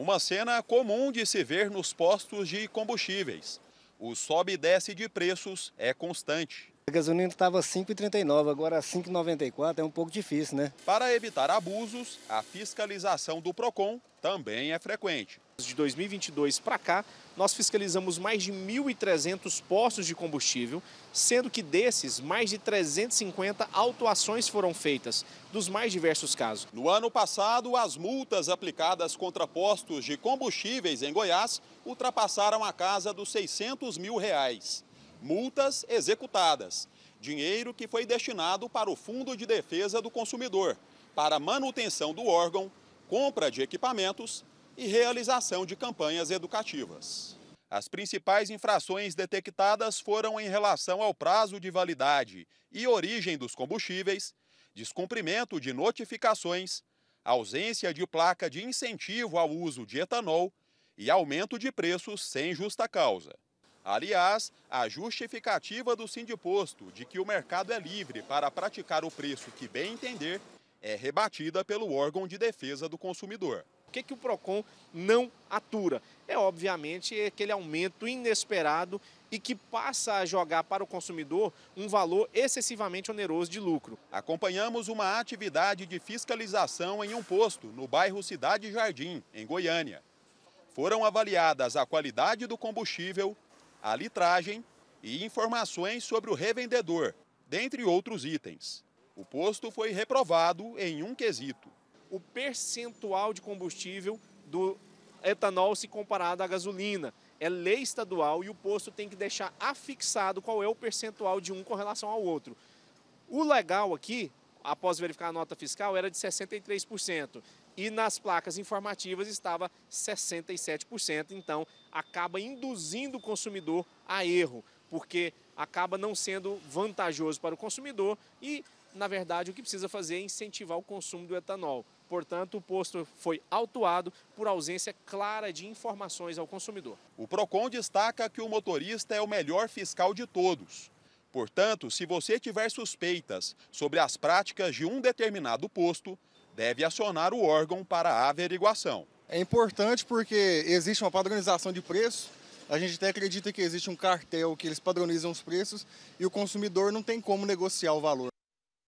Uma cena comum de se ver nos postos de combustíveis. O sobe e desce de preços é constante. A gasolina estava 5,39, agora 5,94 é um pouco difícil, né? Para evitar abusos, a fiscalização do Procon também é frequente. De 2022 para cá, nós fiscalizamos mais de 1.300 postos de combustível, sendo que desses, mais de 350 autuações foram feitas, dos mais diversos casos. No ano passado, as multas aplicadas contra postos de combustíveis em Goiás ultrapassaram a casa dos 600 mil reais multas executadas, dinheiro que foi destinado para o Fundo de Defesa do Consumidor, para manutenção do órgão, compra de equipamentos e realização de campanhas educativas. As principais infrações detectadas foram em relação ao prazo de validade e origem dos combustíveis, descumprimento de notificações, ausência de placa de incentivo ao uso de etanol e aumento de preços sem justa causa. Aliás, a justificativa do Sindiposto de que o mercado é livre para praticar o preço que bem entender é rebatida pelo órgão de defesa do consumidor. O que, é que o PROCON não atura? É, obviamente, aquele aumento inesperado e que passa a jogar para o consumidor um valor excessivamente oneroso de lucro. Acompanhamos uma atividade de fiscalização em um posto no bairro Cidade Jardim, em Goiânia. Foram avaliadas a qualidade do combustível, a litragem e informações sobre o revendedor, dentre outros itens. O posto foi reprovado em um quesito. O percentual de combustível do etanol se comparado à gasolina. É lei estadual e o posto tem que deixar afixado qual é o percentual de um com relação ao outro. O legal aqui após verificar a nota fiscal, era de 63%. E nas placas informativas estava 67%. Então, acaba induzindo o consumidor a erro, porque acaba não sendo vantajoso para o consumidor e, na verdade, o que precisa fazer é incentivar o consumo do etanol. Portanto, o posto foi autuado por ausência clara de informações ao consumidor. O PROCON destaca que o motorista é o melhor fiscal de todos Portanto, se você tiver suspeitas sobre as práticas de um determinado posto, deve acionar o órgão para a averiguação. É importante porque existe uma padronização de preço. A gente até acredita que existe um cartel que eles padronizam os preços e o consumidor não tem como negociar o valor.